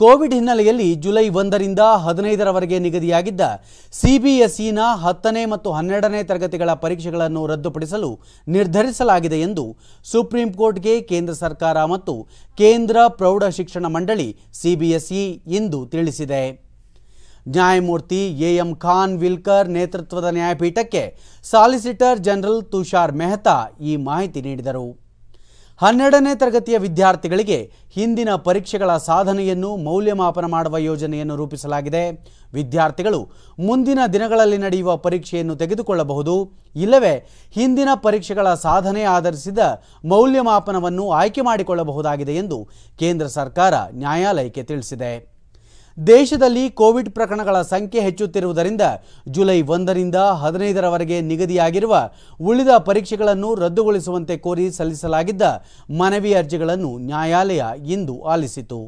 Covid ಹಿನ್ನೆಲೆಯಲ್ಲಿ July ಒಂದರಿಂದ ಹದಿನೈದರವರೆಗೆ ನಿಗದಿಯಾಗಿದ್ದ ಸಿಬಿಎಸ್ಇನ ಹತ್ತನೇ ಮತ್ತು ಹನ್ನೆರಡನೇ ತರಗತಿಗಳ ಪರೀಕ್ಷೆಗಳನ್ನು ರದ್ದುಪಡಿಸಲು ನಿರ್ಧರಿಸಲಾಗಿದೆ ಎಂದು ಸುಪ್ರೀಂ ಕೋರ್ಟ್ಗೆ ಕೇಂದ್ರ ಸರ್ಕಾರ ಮತ್ತು ಕೇಂದ್ರ ಪ್ರೌಢ ಶಿಕ್ಷಣ ಮಂಡಳಿ ಸಿಬಿಎಸ್ಇ ಇಂದು ತಿಳಿಸಿದೆ ನ್ಯಾಯಮೂರ್ತಿ ಎಎಂ ಖಾನ್ ವಿಲ್ಕರ್ ನೇತೃತ್ವದ ನ್ಯಾಯಪೀಠಕ್ಕೆ ಸಾಲಿಸಿಟರ್ ಜನರಲ್ ತುಷಾರ್ ಮೆಹ್ತಾ ಈ ಮಾಹಿತಿ ನೀಡಿದರು ಹನ್ನೆರಡನೇ ತರಗತಿಯ ವಿದ್ಯಾರ್ಥಿಗಳಿಗೆ ಹಿಂದಿನ ಪರೀಕ್ಷೆಗಳ ಸಾಧನೆಯನ್ನು ಮೌಲ್ಯಮಾಪನ ಮಾಡುವ ಯೋಜನೆಯನ್ನು ರೂಪಿಸಲಾಗಿದೆ ವಿದ್ಯಾರ್ಥಿಗಳು ಮುಂದಿನ ದಿನಗಳಲ್ಲಿ ನಡೆಯುವ ಪರೀಕ್ಷೆಯನ್ನು ತೆಗೆದುಕೊಳ್ಳಬಹುದು ಇಲ್ಲವೇ ಹಿಂದಿನ ಪರೀಕ್ಷೆಗಳ ಸಾಧನೆ ಆಧರಿಸಿದ ಮೌಲ್ಯಮಾಪನವನ್ನು ಆಯ್ಕೆ ಮಾಡಿಕೊಳ್ಳಬಹುದಾಗಿದೆ ಎಂದು ಕೇಂದ್ರ ಸರ್ಕಾರ ನ್ಯಾಯಾಲಯಕ್ಕೆ ತಿಳಿಸಿದೆ ದೇಶದಲ್ಲಿ ಕೋವಿಡ್ ಪ್ರಕರಣಗಳ ಸಂಖ್ಯೆ ಹೆಚ್ಚುತ್ತಿರುವುದರಿಂದ ಜುಲೈ ಒಂದರಿಂದ ಹದಿನೈದರವರೆಗೆ ನಿಗದಿಯಾಗಿರುವ ಉಳಿದ ಪರೀಕ್ಷೆಗಳನ್ನು ರದ್ದುಗೊಳಿಸುವಂತೆ ಕೋರಿ ಸಲ್ಲಿಸಲಾಗಿದ್ದ ಮನವಿ ಅರ್ಜಿಗಳನ್ನು ನ್ಯಾಯಾಲಯ ಇಂದು ಆಲಿಸಿತು